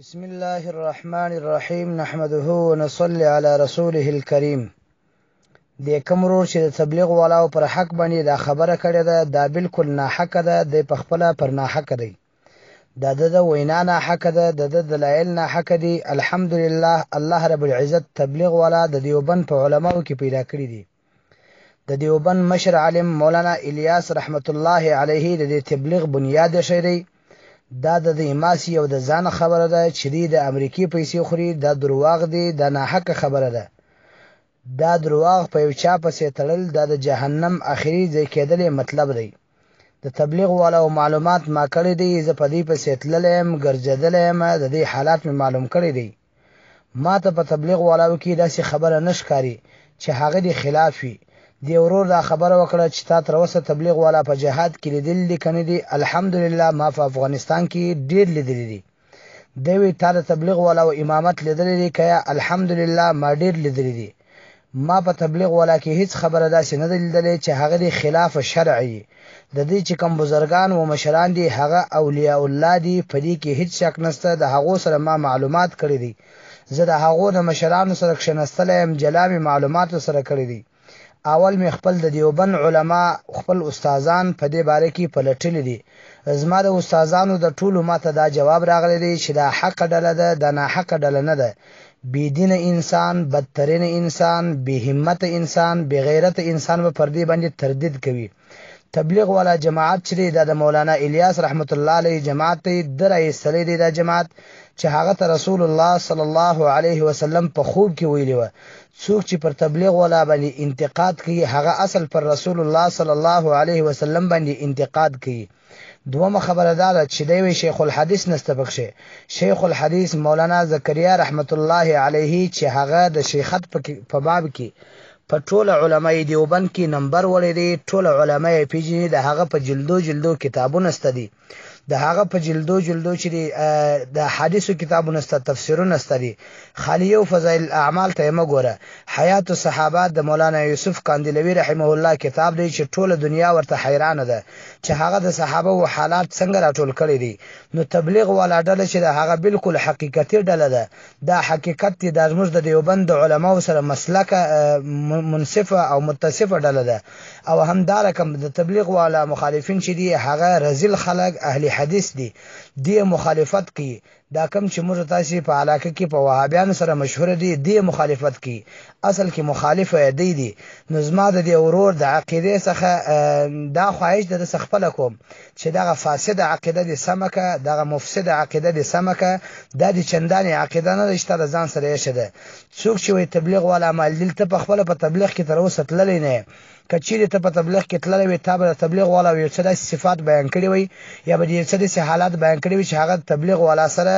بسم الله الرحمن الرحیم نحمده ونصلي على رسوله الكریم د کمرو چې د تبلیغ والاو پر حق باندې دا خبره کړې ده دا بالکل ناحق ده د پخپله پر ناحق دی دا د وینا ناحق ده د دلایل ناحق دي الحمدلله الله رب العزت تبلیغ والا د دیوبند په علماو کې پیدا کړی دي د دیوبند مشر عالم مولانا الیاس رحمت الله علیه د تبلیغ بنیاد شری دا د دې ماسی او د ځان خبره ده چې دی د امریکای پیسې خوري دا درواغ دی دا ناحقه خبره ده دا درواغ په یو چا پسې تړل دا د جهنم اخري ځای کېدلې مطلب دی د تبلیغ والا او معلومات ما کړی دی زه په دې پسې تللم ګرځېدلم د دې حالات مې معلوم کړی دی ما ته په تبلیغ والاو کې داسې خبره نشکاري چې هغه دی خلاف وي دی ورور دا خبره وکړه چې تا تر اوسه تبلیغ والا په جهاد کې لیدل دي کنه دي الحمدلله ما په افغانستان کې ډیر لیدل دي دی وی تا د تبلیغ والا او امامت لیدل دي کیا الحمدلله ما ډیر لیدل دي ما په تبلیغ ولا کې هیڅ خبره داسې نه دلیدلې چې هغه دی خلاف شرعي د دې چې کم بزرگان او مشران دي هغه اولیاء الله دي په دې کې هیڅ شک نشته د هغه سره ما معلومات کړی دي زه د هغه د مشرانو سره کښنستلم جلامي معلومات سره کړی دي اول می خپل د دیوبند علما خپل استادان په دې باره کې پلټلې دي زما د استادانو د ټولو ماته دا جواب راغلی دی چې دا حق ډله ده دا نه حق ډله نه ده بی دین انسان بدترین انسان بی همت انسان بی غیرت انسان په پردی باندې تردید کوي تبلیغ والا جماعت چې دا د مولانا الیاس رحمت الله علیه جماعت دی درې سلی دی دا جماعت چې هغه ته رسول الله صلی الله علیه وسلم په خوب کې ویلی و څوک چې پر تبلیغ ولا باندې انتقاد کوي هغه اصل پر رسول الله صلی الله علیه وسلم باندې انتقاد کوي دومه خبره دا ده چې دی شیخ الحدیث نستبق شي شیخ الحدیث مولانا زکریا رحمت الله علیه چې هغه د شیخت په باب کې په ټوله علماي دیوبند کې نمبر وړي دي ټوله علماي پیژني د هغه په جلدو جلدو کتابونه ستدي د هغه په جلدو جلدو چې د حدیثو کتابونه ست تفسیرونه ستري خالی او فضائل اعمال ته مګوره حیات الصحابه د مولانا یوسف کاندلوی رحمه الله کتاب دی چې ټوله دنیا ورته حیران ده چې هغه د صحابه او حالات څنګه راټول کړی دي نو تبلیغ ولا ډله چې د هغه بالکل حقیقتي ډله ده دا حقیقت دی د زموږ د دیوبند علماو سره مسلک منصفه او متصفه ډله ده او همدارکم د تبلیغ والا مخالفین چې دي هغه رزل خلک اهلی حدیث دی دی مخالفت کی دا کم چې موږ تاسو په علاقه کې په وهابیانو سره مشهور دی دی مخالفت کی اصل کې مخالف دی دی نظم د دی اورور د عقیده څخه دا خواهش د سخپل کوم چې دا فاسد عقیده دی سمکه دا مفسد عقیده دی سمکه دا د چندانې عقیده نه رشتہ د ځان سره یې شده څوک چې وي تبلیغ ولا عمل دلته په خپل په تبلیغ کې تر اوسه تللی نه که چیرې ته په تبلیغ کې تللی وي تا به د تبلیغ والا یو څه داسې صفات بیان کړي وي یا به د یو څه داسې حالات بیان کړي وي چې هغه د تبلیغ والا سره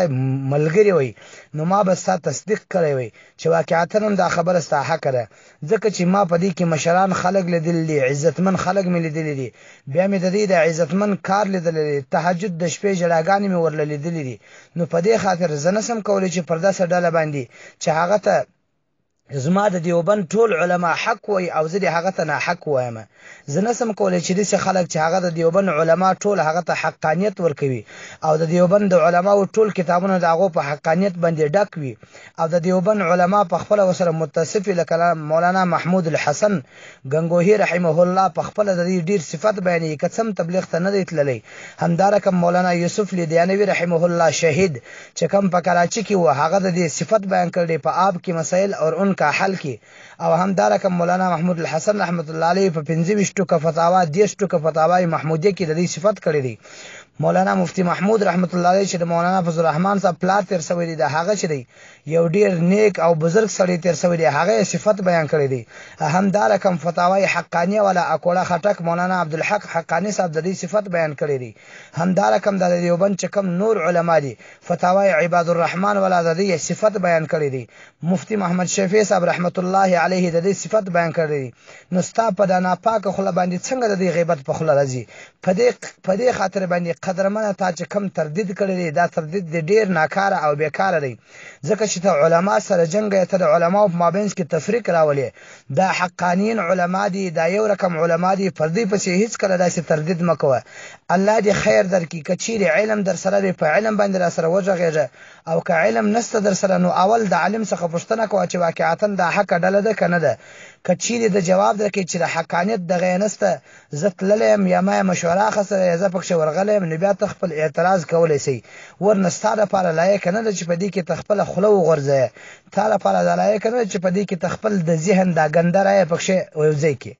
ملګري وي نو ما به ستا تصدیق کړی وي چې واقعتا هم دا خبره ستا حقه ده ځکه چې ما په دې کې مشران خلک لیدلی دي عزتمن خلک مې لیدلی دي بیا مې د دې د عزتمن کار لیدلی دی تهجد د شپې ژړاګانې مې ورله لیدلی دي نو په دې خاطر زه نسم کولی چې پر داسې ډله باندې چې هغه ته زما د دیوبند ټول علما حق وای او زه د هغه ته ناحق وایم زه نسم کولای چې داسې خلک چې هغه د دیوبند علما ټول هغه ته حقانیت ورکوي او د دیوبند د علماو ټول کتابونه د هغو په حقانیت باندې ډک وي او د دیوبند علما په خپله ورسره متصف لکه مولانا محمود الحسن ګنګوهي رحمه الله په خپله د دې ډېر صفت بیانوي که څه تبلیغ ته نه دی تللی همدارکم مولانا یوسف لیدیانوي رحمه الله شهید چې کوم په کراچي کې و هغه د دې صفت بیان کړی په آب کې مسایل اور ان الکاحل کې او هم دارکم مولانا محمود الحسن رحمت الله علیه په 25 ټکه فتاوا 10 ټکه فتاوای محمودیه کې د دې صفت کړی دی مولانا مفتی محمود رحمت الله علیه چې مولانا فضل الرحمن صاحب پلار تیر سوی دی هغه چې دی یو ډیر نیک او بزرگ سړی تیر سوی دی هغه صفت بیان کړی دی همدار کم فتاوی حقانی والا اکوړه خټک مولانا عبدالحق حقانی صاحب د دې صفت بیان کړی دی همدار کم د دیوبند چې کم نور علما دی فتاوی عباد الرحمن والا د دې صفت بیان کړی دی مفتی محمد شفیع صاحب رحمت الله علیه د دې صفت بیان کړی دی نو ستا په دانا پاک خله باندې څنګه د دې غیبت په خله راځي په دې په دې خاطر باندې قدرمنه تا چې کم تردید کړی دی دا تردید دی ډیر ناکاره او بیکاره دی ځکه چې ته علما سره جنگ یې ته د علماو په مابینځ کې تفریق راولې دا حقانیین علما دي دا یو رقم علما دي فردي پسې هیڅ کله داسې تردید مکوه الله دې خیر درکړي که چیرې علم در سره دی په علم باندې را سره وغږېږه او که علم نسته در سره نو اول د عالم څخه پوښتنه کوه چې واقعتا دا حق ډله ده که نه ده کچیرې د جواب درکې چې د حقانیت د غینسته زه تللم یا ما مشوره اخیستله یا زه پکښې ورغلی یم نو بیا ته خپل اعتراض کولی سي ورنه ستا لپاره لایقه نه ده چې په دې کې ته خپله خوله وغورځوې تا لپاره دا لایقه نه ده چې په دې کې ته خپل د ذهن دا ګنده رایه پکښې یوځای کړې